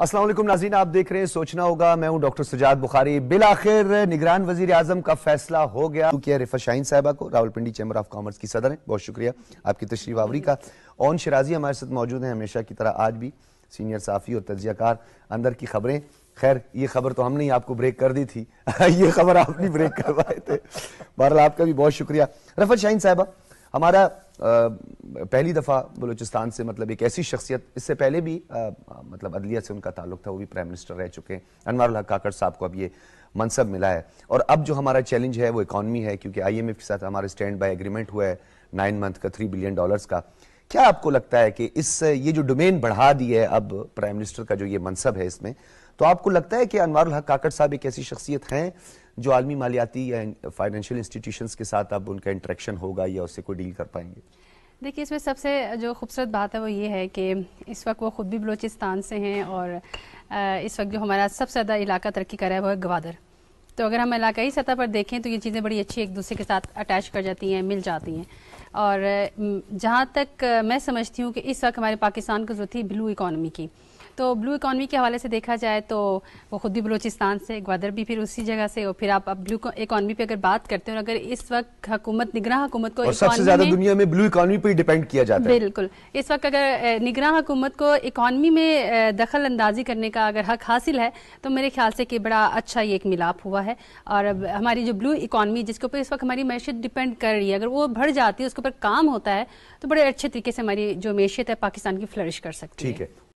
असलम नाजीन आप देख रहे हैं सोचना होगा मैं हूं डॉक्टर सुजात बुखारी बिल आखिर निगरान वजीर आजम का फैसला हो गया किया रिफा शाहीन साहबा को रावलपिंडी चैम्बर ऑफ कॉमर्स की सदर है बहुत शुक्रिया आपकी तशरी आवरी का ओन शराजी हमारे साथ मौजूद हैं हमेशा की तरह आज भी सीनियर साफ़ी और तजियाकार अंदर की खबरें खैर ये खबर तो हमने ही आपको ब्रेक कर दी थी ये खबर आपने ब्रेक करवाए थे बहरहाल आपका भी बहुत शुक्रिया रफत शाहीन साहबा हमारा पहली दफ़ा बलूचिस्तान से मतलब एक ऐसी शख्सियत इससे पहले भी आ, मतलब अदलिया से उनका ताल्लुक था वो भी प्राइम मिनिस्टर रह चुके हैं अनवर हक काकड़ साहब को अब ये मनसब मिला है और अब जो हमारा चैलेंज है वो इकानमी है क्योंकि एफ के साथ हमारा स्टैंड बाई एग्रीमेंट हुआ है नाइन मंथ का थ्री बिलियन डॉलर्स का क्या आपको लगता है कि इस ये जो डोमेन बढ़ा दी है अब प्राइम मिनिस्टर का जो ये मनसब है इसमें तो आपको लगता है कि अनवारुल हक काकड़ साहब एक ऐसी शख्सियत हैं जो आलमी मालियाती या फाइनेंशियल इंस्टीट्यूशन के साथ अब उनका इंट्रेक्शन होगा या उससे कोई डील कर पाएंगे देखिए इसमें सबसे जो खूबसूरत बात है वो ये है कि इस वक्त वो ख़ुद भी बलूचिस्तान से हैं और इस वक्त जो हमारा सबसे ज़्यादा इलाका तरक्की कर रहा है वो है ग्वादर तो अगर हम इलाकाई सतह पर देखें तो ये चीज़ें बड़ी अच्छी एक दूसरे के साथ अटैच कर जाती हैं मिल जाती हैं और जहाँ तक मैं समझती हूँ कि इस वक्त हमारे पाकिस्तान को जरूरत थी ब्लू इकानमी की तो ब्लू इकानमी के हवाले से देखा जाए तो वो खुद भी बलोचिस्तान से ग्वादर भी फिर उसी जगह से और फिर आप अब ब्लू इकानमी पे अगर बात करते हैं और अगर इस वक्त हुकूमत निगरा हुकूमत को सबसे ज्यादा दुनिया में ब्लू इकानमी पर डिपेंड किया जाता है बिल्कुल इस वक्त अगर निगरान हकूमत को इकानमी में दखल अंदाजी करने का अगर हक हासिल है तो मेरे ख्याल से कि बड़ा अच्छा ये एक मिलाप हुआ है और हमारी जो ब्लू इकानमी जिसके ऊपर इस वक्त हमारी मैशत डिपेंड कर रही है अगर वो बढ़ जाती है उसको ऊपर काम होता है तो बड़े अच्छे तरीके से हमारी जो मैशियत है पाकिस्तान की फ्लरिश कर सकती है ठीक है